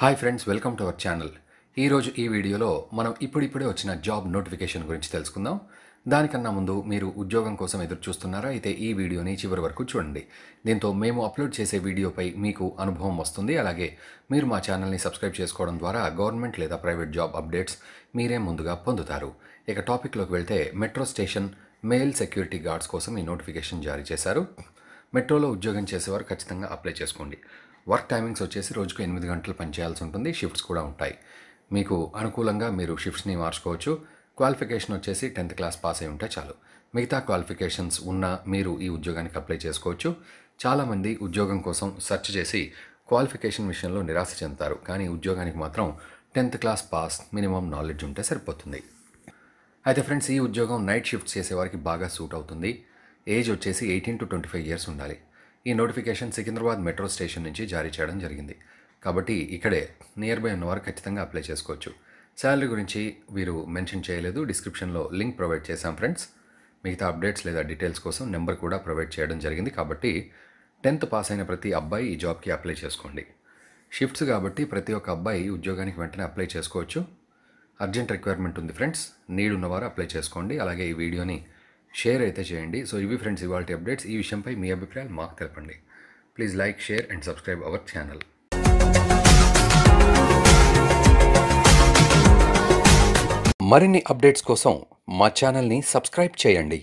hi friends welcome to our channel ఈరోజు ఈ వీడియోలో మనం ఇప్పుడిప్పుడే వచ్చిన జాబ్ నోటిఫికేషన్ గురించి తెలుసుకుందాం దానికన్నా ముందు మీరు ఉద్యోగం కోసం ఎదురు చూస్తున్నారా అయితే ఈ వీడియోని చివరి వరకు చూడండి దీంతో మేము అప్లోడ్ చేసే వీడియోపై మీకు అనుభవం వస్తుంది అలాగే మీరు మా ఛానల్ని సబ్స్క్రైబ్ చేసుకోవడం ద్వారా గవర్నమెంట్ లేదా ప్రైవేట్ జాబ్ అప్డేట్స్ మీరే ముందుగా పొందుతారు ఇక టాపిక్లోకి వెళ్తే metro station male security guards కోసం ఈ నోటిఫికేషన్ జారీ చేశారు మెట్రోలో ఉద్యోగం చేసేవారు ఖచ్చితంగా అప్లై చేసుకోండి వర్క్ టైమింగ్స్ వచ్చేసి రోజుకు ఎనిమిది గంటలు పనిచేయాల్సి ఉంటుంది షిఫ్ట్స్ కూడా ఉంటాయి మీకు అనుకూలంగా మీరు షిఫ్ట్స్ని మార్చుకోవచ్చు క్వాలిఫికేషన్ వచ్చేసి టెన్త్ క్లాస్ పాస్ అయి ఉంటే చాలు మిగతా క్వాలిఫికేషన్స్ ఉన్న మీరు ఈ ఉద్యోగానికి అప్లై చేసుకోవచ్చు చాలామంది ఉద్యోగం కోసం సెర్చ్ చేసి క్వాలిఫికేషన్ విషయంలో నిరాశ చెందుతారు కానీ ఉద్యోగానికి మాత్రం tenth class pass minimum knowledge ఉంటే సరిపోతుంది అయితే ఫ్రెండ్స్ ఈ ఉద్యోగం నైట్ షిఫ్ట్స్ చేసేవారికి బాగా సూట్ అవుతుంది ఏజ్ వచ్చేసి eighteen to twenty five years ఉండాలి ఈ నోటిఫికేషన్ సికింద్రాబాద్ మెట్రో స్టేషన్ నుంచి జారీ చేయడం జరిగింది కాబట్టి ఇక్కడే నియర్ బై ఉన్నవారు ఖచ్చితంగా అప్లై చేసుకోవచ్చు శాలరీ గురించి వీరు మెన్షన్ చేయలేదు డిస్క్రిప్షన్లో లింక్ ప్రొవైడ్ చేశాం ఫ్రెండ్స్ మిగతా అప్డేట్స్ లేదా డీటెయిల్స్ కోసం నెంబర్ కూడా ప్రొవైడ్ చేయడం జరిగింది కాబట్టి టెన్త్ పాస్ అయిన ప్రతి అబ్బాయి ఈ జాబ్కి అప్లై చేసుకోండి షిఫ్ట్స్ కాబట్టి ప్రతి ఒక్క అబ్బాయి ఉద్యోగానికి వెంటనే అప్లై చేసుకోవచ్చు అర్జెంట్ రిక్వైర్మెంట్ ఉంది ఫ్రెండ్స్ నీడ్ ఉన్నవారు అప్లై చేసుకోండి అలాగే ఈ వీడియోని షేర్ అయితే చేయండి సో ఇవి ఫ్రెండ్స్ ఇవాళ అప్డేట్స్ ఈ విషయంపై మీ అభిప్రాయాలు మాకు తెలపండి please like share and subscribe our channel మరిన్ని అప్డేట్స్ కోసం మా ఛానల్ని సబ్స్క్రైబ్ చేయండి